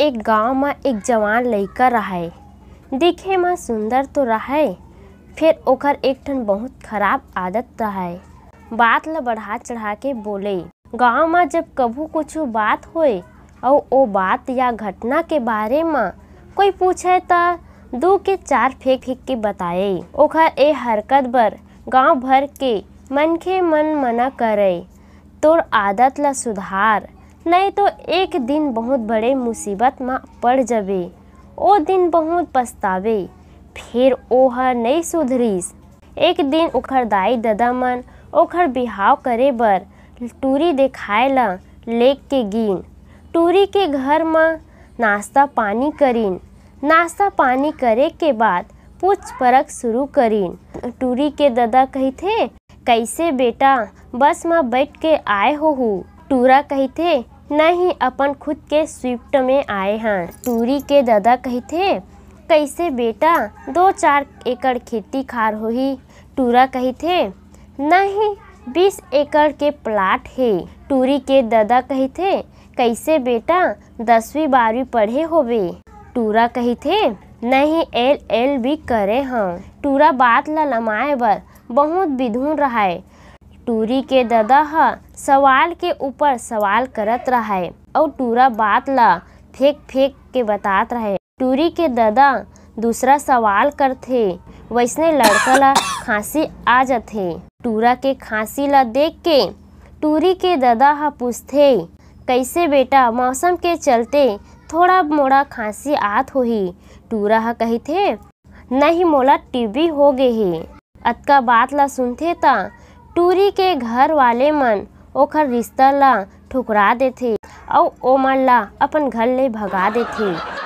एक गांव में एक जवान लइका राहय दिखे में सुंदर तो राहय फिर ओकर एक ठन बहुत खराब आदत राहय बात ल बढ़ा चढ़ा के बोले गांव में जब कभू कुछ बात होए और वो बात या घटना के बारे में कोई पूछे तो दो के चार फेंक फेंक के बताए ओखर ए हरकत बर गांव भर के मनखे मन मना करे तोर आदत ला सुधार नहीं तो एक दिन बहुत बड़े मुसीबत में पड़ जाबे ओ दिन बहुत पछतावे फिर ओह नहीं सुधरीस एक दिन ओखर दाई ददा मन ओखर बिहाव करे बर टूरी देखाए ला लेक के गिन टूरी के घर में नाश्ता पानी करीन नाश्ता पानी करे के बाद पूछ परख शुरू करीन टूरी के ददा थे कैसे बेटा बस में बैठ के आए हो टूरा थे न ही अपन खुद के स्विफ्ट में आए हैं टूरी के कहे थे कैसे बेटा दो चार एकड़ खेती खार ही टूरा थे न ही बीस एकड़ के प्लाट है टूरी के कहे थे कैसे बेटा दसवीं बारहवीं पढ़े होवे टूरा थे नहीं एल एल बी करे हाँ टूरा बात ला लमाए बर बहुत विधुन है टूरी के ददा ह सवाल के ऊपर सवाल करत है और टूरा बात ला फेंक फेंक के बतात रहे टूरी के ददा दूसरा सवाल करते वैसने लड़का ला खांसी आ जाते टूरा के खांसी ला देख के टूरी के ददा ह पूछते कैसे बेटा मौसम के चलते थोड़ा मोड़ा खांसी आत होही टूरा ह थे नहीं मोला टीबी हो गए हे अतका बात ला सुनते ता टूरी के घर वाले मन ओखर रिश्ता ला ठुकरा देते अउ ओमन अपन घर ले भगा देते